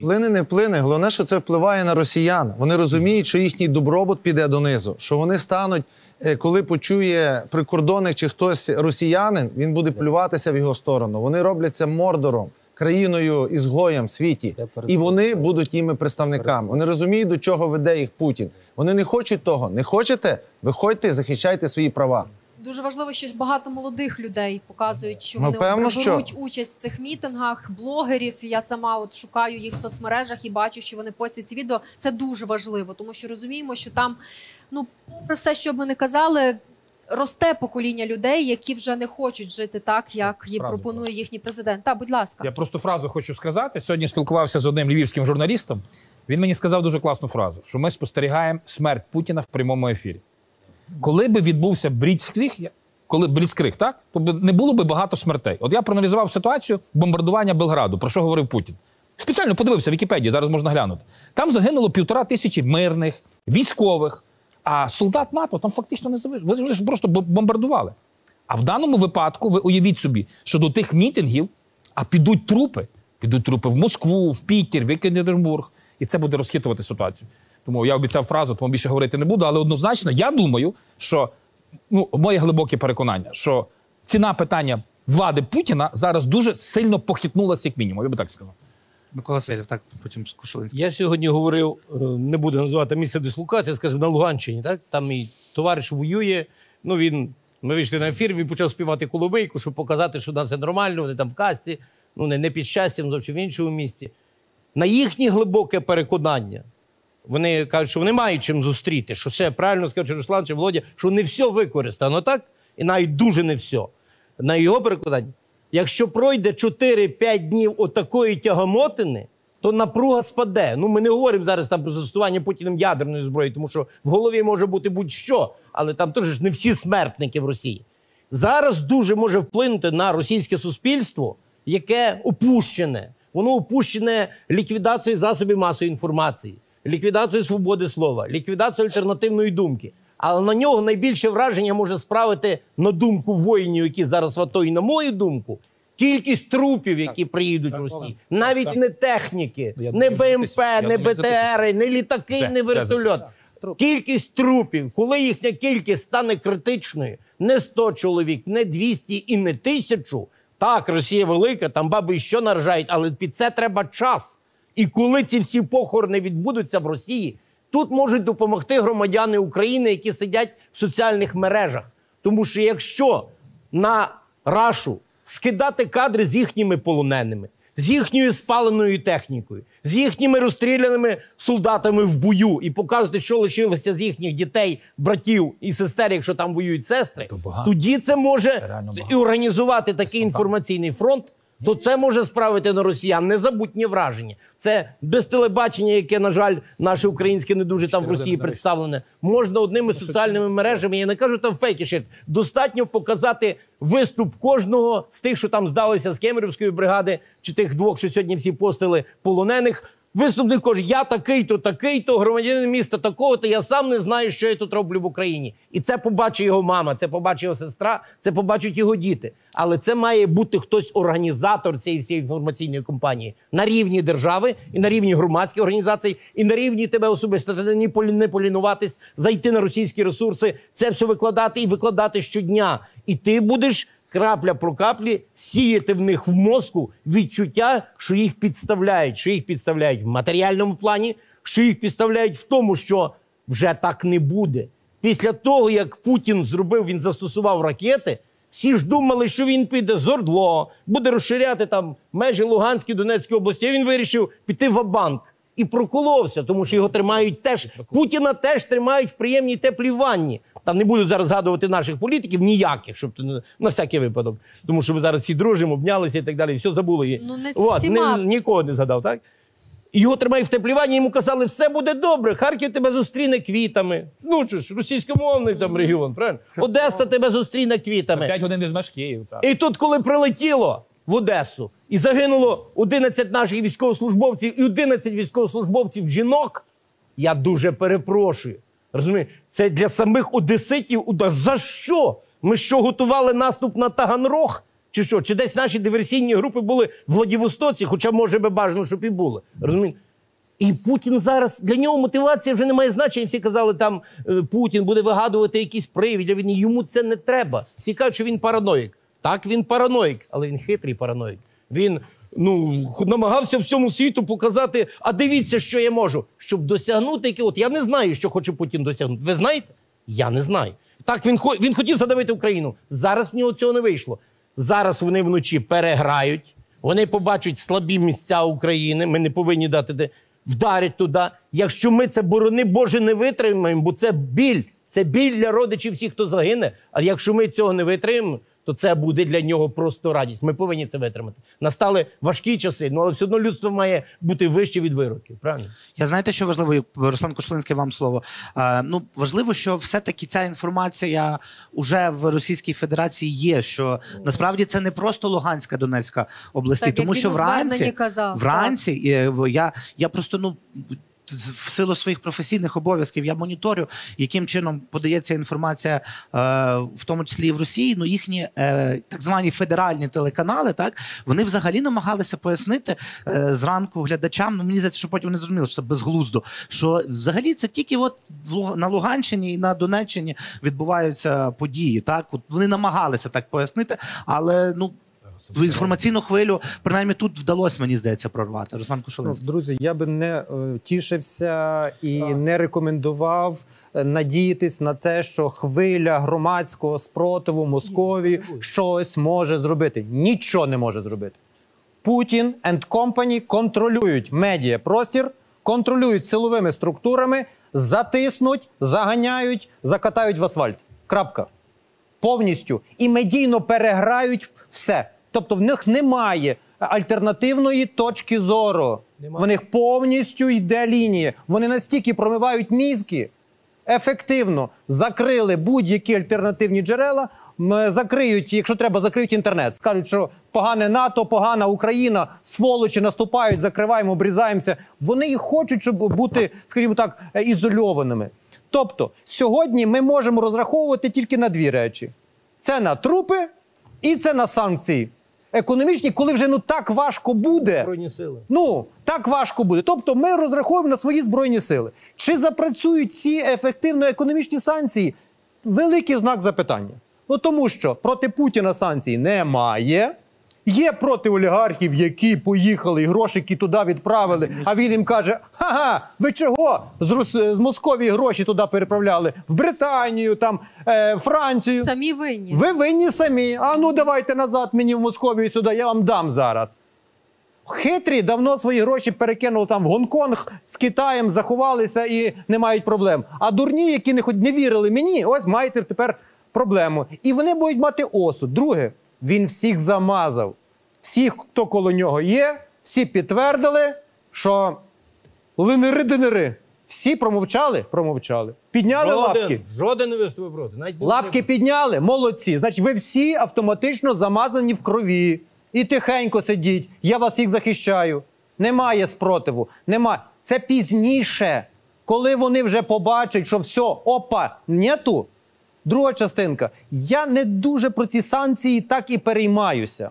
Плине не плине. Головне, що це впливає на росіян. Вони розуміють, що їхній добробут піде донизу, що вони стануть, е, коли почує прикордонник чи хтось росіянин, він буде плюватися в його сторону. Вони робляться мордором, країною ізгоєм в світі, і вони будуть їми представниками. Вони розуміють, до чого веде їх Путін. Вони не хочуть того. Не хочете? Виходьте, захищайте свої права. Дуже важливо, що багато молодих людей показують, що ну, вони беруть участь в цих мітингах, блогерів. Я сама от шукаю їх в соцмережах і бачу, що вони постять ці відео. Це дуже важливо, тому що розуміємо, що там, ну попри все, що б ми не казали, росте покоління людей, які вже не хочуть жити так, як їм пропонує їхній президент. Та, будь ласка, я просто фразу хочу сказати. Сьогодні спілкувався з одним львівським журналістом. Він мені сказав дуже класну фразу, що ми спостерігаємо смерть Путіна в прямому ефірі коли би відбувся Брідськрих, коли Брідськрих, так? Тобто не було би багато смертей. От я проаналізував ситуацію бомбардування Белграду, про що говорив Путін. Спеціально подивився в Вікіпедії, зараз можна глянути. Там загинуло півтора тисячі мирних, військових, а солдат НАТО там фактично не завижив. Ви ж просто бомбардували. А в даному випадку, ви уявіть собі, що до тих мітингів а підуть трупи. Підуть трупи в Москву, в Пітер, в Екатеринбург. І це буде розхитувати ситуацію. Тому я обіцяв фразу, тому більше говорити не буду. Але однозначно, я думаю, що ну, моє глибоке переконання, що ціна питання влади Путіна зараз дуже сильно похитнулася, як мінімум. Я би так сказав. Микола Свєдєв, так потім Кушелинський. Я сьогодні говорив, е, не буду називати місце дислокації, скажімо, на Луганщині. Так там мій товариш воює. Ну він ми вийшли на ефір, він почав співати колобейку, щоб показати, що в все нормально. Вони там в касті, ну не, не під щастям, зовсім в іншому місці. На їхнє глибоке переконання. Вони кажуть, що вони мають чим зустріти, що все правильно сказав, чи Руслан чи Володя, що не все використано так, і навіть дуже не все. На його перекладанні, якщо пройде 4-5 днів отакої тягамотини, то напруга спаде. Ну ми не говоримо зараз там про застосування Путіним ядерної зброї, тому що в голові може бути будь-що, але там теж не всі смертники в Росії. Зараз дуже може вплинути на російське суспільство, яке опущене, воно опущене ліквідацією засобів масової інформації ліквідацію свободи слова, ліквідацію альтернативної думки. Але на нього найбільше враження може справити на думку воїнів, які зараз в АТО, і на мою думку, кількість трупів, які так, приїдуть так, в Росії. Навіть так, не техніки, ну, я не БМП, не БТРи, не літаки, це, не вертольот. Це, кількість трупів, коли їхня кількість стане критичною, не 100 чоловік, не 200 і не тисячу. Так, Росія велика, там баби що наражають, але під це треба час. І коли ці всі похорони відбудуться в Росії, тут можуть допомогти громадяни України, які сидять в соціальних мережах. Тому що якщо на рашу скидати кадри з їхніми полоненими, з їхньою спаленою технікою, з їхніми розстріляними солдатами в бою і показувати, що лишилося з їхніх дітей, братів і сестер, якщо там воюють сестри, тоді це може і організувати такий інформаційний фронт, то це може справити на росіян незабутнє враження. Це без телебачення, яке на жаль, наше українське не дуже там в Росії представлене. Можна одними ну, соціальними мережами. Я не кажу там фейкішит. Достатньо показати виступ кожного з тих, що там здалися з Кемерівської бригади, чи тих двох, що сьогодні всі постили полонених. Виступник каже, я такий-то, такий-то, громадянин міста такого-то, я сам не знаю, що я тут роблю в Україні. І це побачить його мама, це побачить його сестра, це побачать його діти. Але це має бути хтось організатор цієї всієї інформаційної кампанії на рівні держави, і на рівні громадських організацій, і на рівні тебе особисто не полінуватись, зайти на російські ресурси, це все викладати і викладати щодня. І ти будеш крапля про краплі сіяти в них в мозку відчуття, що їх підставляють, що їх підставляють в матеріальному плані, що їх підставляють в тому, що вже так не буде. Після того, як Путін зробив, він застосував ракети. Всі ж думали, що він піде з Ордло, буде розширяти там межі Луганської Донецької області. Він вирішив піти в Абанк і проколовся, тому що його тримають теж. Путіна теж тримають в приємній теплій ванні. Там не буду зараз згадувати наших політиків ніяких, щоб на всякий випадок. Тому що ми зараз всі дружимо, обнялися і так далі. І все забули. Ну, не От, всіма. Ні, нікого не згадав, так? Його тримають в тепліванні, йому казали, все буде добре, Харків тебе зустріне квітами. Ну що ж, російськомовний там регіон, правильно? Одеса тебе зустріне квітами. П'ять годин із змеш Так. І тут, коли прилетіло в Одесу і загинуло 11 наших військовослужбовців і 11 військовослужбовців жінок, я дуже перепрошую. Розумієш? Це для самих одеситів удар. За що? Ми що готували наступ на Таганрог? Чи що? Чи десь наші диверсійні групи були в Владивостоці, хоча, може, би бажано, щоб і були. Розумієш? І Путін зараз для нього мотивація вже не має значення. Всі казали, там е, Путін буде вигадувати якісь привіди. Він йому це не треба. Всі кажуть, що він параноїк. Так, він параноїк, але він хитрий параноїк. Він ну, намагався всьому світу показати, а дивіться, що я можу, щоб досягнути яке. От я не знаю, що хоче Путін досягнути. Ви знаєте? Я не знаю. Так він він хотів задавити Україну. Зараз в нього цього не вийшло. Зараз вони вночі переграють, вони побачать слабі місця України. Ми не повинні дати де вдарять туди. Якщо ми це борони Боже не витримаємо, бо це біль. Це біль для родичів всіх, хто загине. А якщо ми цього не витримаємо, то це буде для нього просто радість. Ми повинні це витримати. Настали важкі часи, ну але все одно людство має бути вище від вироків. Правильно я знаєте, що важливо, Руслан Кошлинський, вам слово. Е, ну важливо, що все-таки ця інформація уже в Російській Федерації є. Що насправді це не просто Луганська Донецька області, так, тому що вранці казав, вранці е, я я просто ну в силу своїх професійних обов'язків я моніторю, яким чином подається інформація, е, в тому числі і в Росії. Ну їхні е, так звані федеральні телеканали, так вони взагалі намагалися пояснити е, зранку глядачам. Ну мені здається, що потім вони зрозуміли, що це безглуздо. Що взагалі це тільки от на Луганщині і на Донеччині відбуваються події. Так, от вони намагалися так пояснити, але ну в інформаційну хвилю. Принаймні тут вдалося мені здається прорвати. Руслан ну, Кошеленський. друзі. Я би не е, тішився і так. не рекомендував е, надіятись на те, що хвиля громадського спротиву Московії щось може зробити. Нічого не може зробити. Путін and company контролюють простір, контролюють силовими структурами, затиснуть, заганяють, закатають в асфальт. Крапка. Повністю і медійно переграють все. Тобто в них немає альтернативної точки зору. Немає. В них повністю йде лінія. Вони настільки промивають мізки, ефективно закрили будь-які альтернативні джерела. Закриють, якщо треба, закриють інтернет. Скажуть, що погане НАТО, погана Україна, сволочі наступають, закриваємо, обрізаємося. Вони і хочуть, щоб бути, скажімо так, е, ізольованими. Тобто, сьогодні ми можемо розраховувати тільки на дві речі: це на трупи і це на санкції економічні, коли вже ну так важко буде. Збройні сили. Ну так важко буде. Тобто, ми розраховуємо на свої збройні сили. Чи запрацюють ці ефективно-економічні санкції? Великий знак запитання. Ну тому що проти Путіна санкцій немає. Є проти олігархів, які поїхали і грошики туди відправили. А він їм каже: ха-ха, ви чого? З Рус... з Московії гроші туди переправляли в Британію, там е, Францію. Самі винні. Ви винні самі. А ну давайте назад мені в Московію сюди. Я вам дам зараз. Хитрі давно свої гроші перекинули там в Гонконг з Китаєм, заховалися і не мають проблем. А дурні, які не хоч не вірили мені, ось маєте тепер проблему. І вони будуть мати осуд. Друге він всіх замазав. Всіх, хто коло нього є, всі підтвердили, що линери-денери. Всі промовчали? Промовчали. Підняли жоден, лапки. Жоден не виступив проти. Навіть лапки треба. підняли, молодці. Значить, ви всі автоматично замазані в крові. І тихенько сидіть. Я вас їх захищаю. Немає спротиву. Немає. Це пізніше, коли вони вже побачать, що все, опа, нету. Друга частинка. Я не дуже про ці санкції так і переймаюся.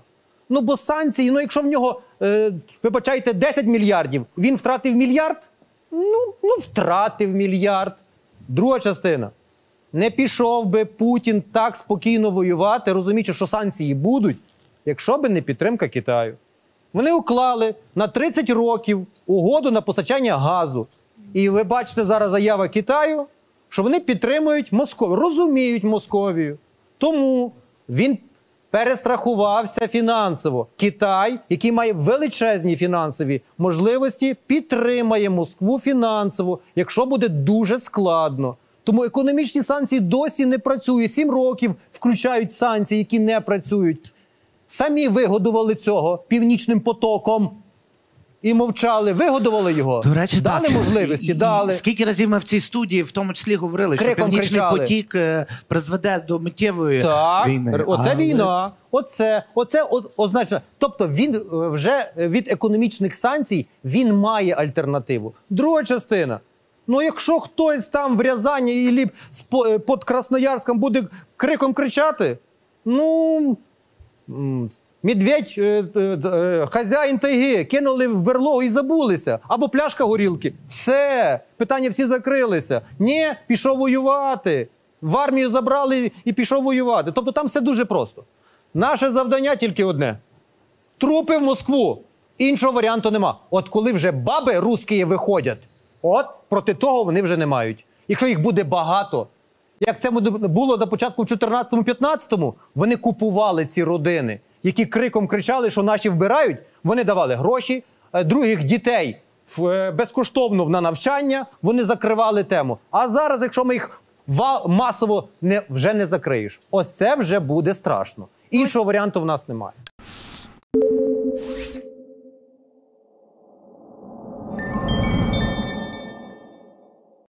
Ну, бо санкції, ну якщо в нього, е, вибачайте, 10 мільярдів, він втратив мільярд? Ну, ну, втратив мільярд. Друга частина. Не пішов би Путін так спокійно воювати, розуміючи, що санкції будуть, якщо би не підтримка Китаю. Вони уклали на 30 років угоду на постачання газу. І ви бачите зараз заява Китаю що вони підтримують Московію, розуміють Московію. Тому він перестрахувався фінансово. Китай, який має величезні фінансові можливості, підтримає Москву фінансово, якщо буде дуже складно. Тому економічні санкції досі не працюють. Сім років включають санкції, які не працюють. Самі вигодували цього північним потоком і мовчали, вигодували його. До речі, дали так. можливості. І, дали. Скільки разів ми в цій студії в тому числі говорили, Криком що північний кричали. потік е, призведе до миттєвої Так, війни. оце Але- війна, оце, оце о- означено. Тобто він е, вже від економічних санкцій він має альтернативу. Друга частина. Ну, якщо хтось там в Рязані і ліп е, під Красноярськом буде криком кричати, ну Медведь, е, е, е, хазяїн тайги, кинули в берлогу і забулися. Або пляшка горілки. Все, питання всі закрилися. Ні, пішов воювати. В армію забрали і пішов воювати. Тобто там все дуже просто. Наше завдання тільки одне: трупи в Москву. Іншого варіанту нема. От коли вже баби русські виходять, от проти того вони вже не мають. Якщо їх буде багато, як це було на початку 14-15, вони купували ці родини які криком кричали, що наші вбирають, вони давали гроші, е, других дітей е, безкоштовно на навчання, вони закривали тему. А зараз, якщо ми їх масово не, вже не закриєш, ось це вже буде страшно. Іншого варіанту в нас немає.